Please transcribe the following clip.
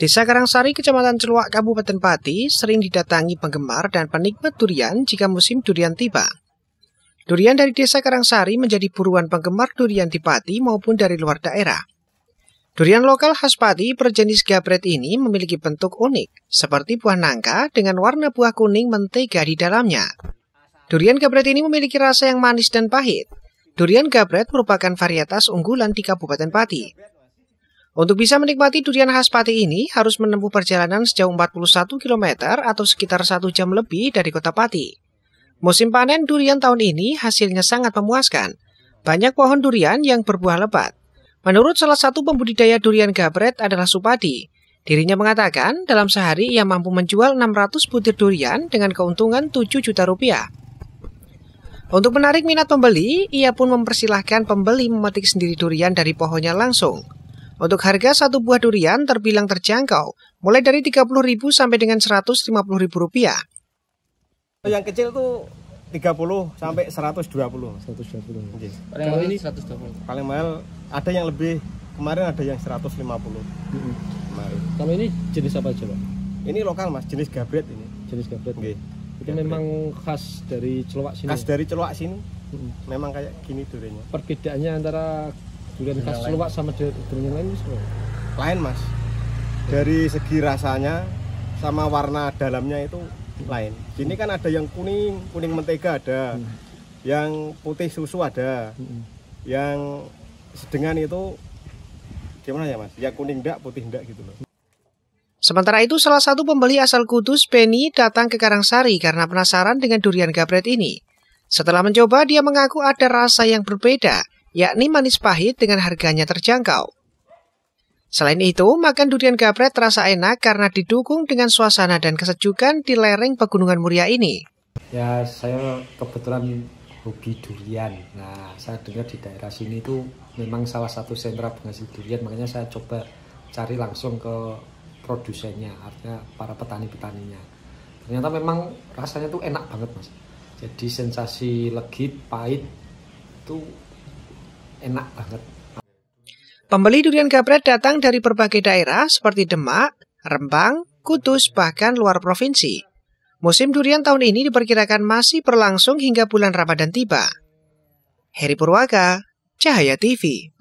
Desa Karangsari, Kecamatan Celuak, Kabupaten Pati sering didatangi penggemar dan penikmat durian jika musim durian tiba. Durian dari Desa Karangsari menjadi buruan penggemar durian di Pati maupun dari luar daerah. Durian lokal khas Pati berjenis gabret ini memiliki bentuk unik, seperti buah nangka dengan warna buah kuning mentega di dalamnya. Durian gabret ini memiliki rasa yang manis dan pahit. Durian gabret merupakan varietas unggulan di Kabupaten Pati, untuk bisa menikmati durian khas Pati ini harus menempuh perjalanan sejauh 41 km atau sekitar 1 jam lebih dari kota Pati. Musim panen durian tahun ini hasilnya sangat memuaskan. Banyak pohon durian yang berbuah lebat. Menurut salah satu pembudidaya durian gabret adalah Supadi. Dirinya mengatakan dalam sehari ia mampu menjual 600 butir durian dengan keuntungan 7 juta rupiah. Untuk menarik minat pembeli, ia pun mempersilahkan pembeli memetik sendiri durian dari pohonnya langsung. Untuk harga satu buah durian terbilang terjangkau, mulai dari Rp30.000 sampai dengan Rp150.000. Yang kecil tuh 30 sampai 120. 120. Okay. Paling mahal ini 120. Paling mahal ada yang lebih, kemarin ada yang 150. lima puluh. Kemarin. Kalau ini jenis apa aja, Pak? Ini lokal, Mas, jenis gabret ini. Jenis gabret. Okay. Itu memang khas dari celowak sini. Khas ya? dari celowak sini. Memang kayak gini durinya. Perbedaannya antara durian khas Luwak sama durian yang lain itu lain mas dari segi rasanya sama warna dalamnya itu lain Ini kan ada yang kuning kuning mentega ada hmm. yang putih susu ada hmm. yang sedengan itu gimana ya mas ya kuning enggak putih enggak gitu loh Sementara itu, salah satu pembeli asal Kudus, Penny, datang ke Karangsari karena penasaran dengan durian gabret ini. Setelah mencoba, dia mengaku ada rasa yang berbeda yakni manis pahit dengan harganya terjangkau. Selain itu, makan durian gapret terasa enak karena didukung dengan suasana dan kesejukan di lereng Pegunungan Muria ini. Ya, saya kebetulan hobi durian. Nah, saya dengar di daerah sini itu memang salah satu sentra penghasil durian, makanya saya coba cari langsung ke produsennya, artinya para petani-petaninya. Ternyata memang rasanya tuh enak banget, Mas. Jadi sensasi legit, pahit, itu enak banget. Pembeli durian gabret datang dari berbagai daerah seperti Demak, Rembang, Kudus, bahkan luar provinsi. Musim durian tahun ini diperkirakan masih berlangsung hingga bulan Ramadan tiba. Heri Purwaga, Cahaya TV.